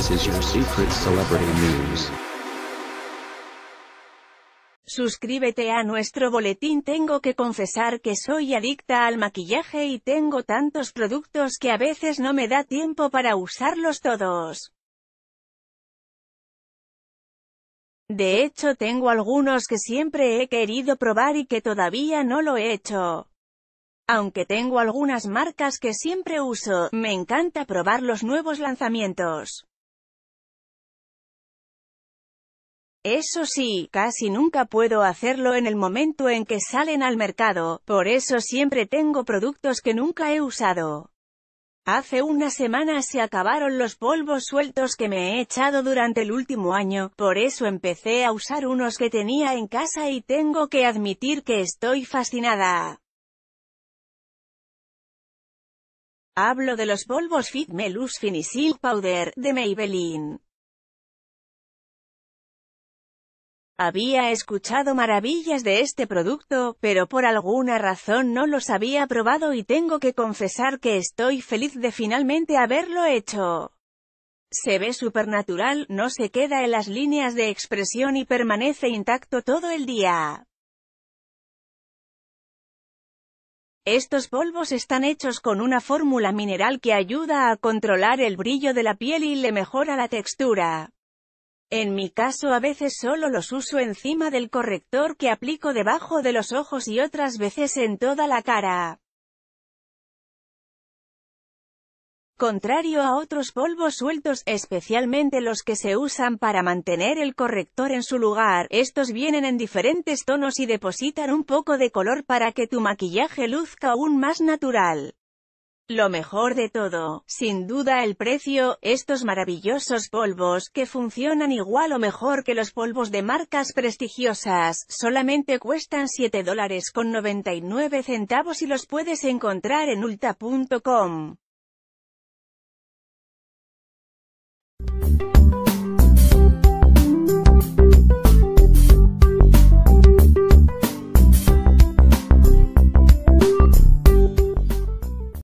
secret celebrity news. Suscríbete a nuestro boletín Tengo que confesar que soy adicta al maquillaje y tengo tantos productos que a veces no me da tiempo para usarlos todos. De hecho tengo algunos que siempre he querido probar y que todavía no lo he hecho. Aunque tengo algunas marcas que siempre uso, me encanta probar los nuevos lanzamientos. Eso sí, casi nunca puedo hacerlo en el momento en que salen al mercado, por eso siempre tengo productos que nunca he usado. Hace una semana se acabaron los polvos sueltos que me he echado durante el último año, por eso empecé a usar unos que tenía en casa y tengo que admitir que estoy fascinada. Hablo de los polvos Fit Melus Finishing Powder, de Maybelline. Había escuchado maravillas de este producto, pero por alguna razón no los había probado y tengo que confesar que estoy feliz de finalmente haberlo hecho. Se ve supernatural, no se queda en las líneas de expresión y permanece intacto todo el día. Estos polvos están hechos con una fórmula mineral que ayuda a controlar el brillo de la piel y le mejora la textura. En mi caso a veces solo los uso encima del corrector que aplico debajo de los ojos y otras veces en toda la cara. Contrario a otros polvos sueltos, especialmente los que se usan para mantener el corrector en su lugar, estos vienen en diferentes tonos y depositan un poco de color para que tu maquillaje luzca aún más natural. Lo mejor de todo, sin duda el precio, estos maravillosos polvos, que funcionan igual o mejor que los polvos de marcas prestigiosas, solamente cuestan 7 dólares con 99 centavos y los puedes encontrar en ulta.com.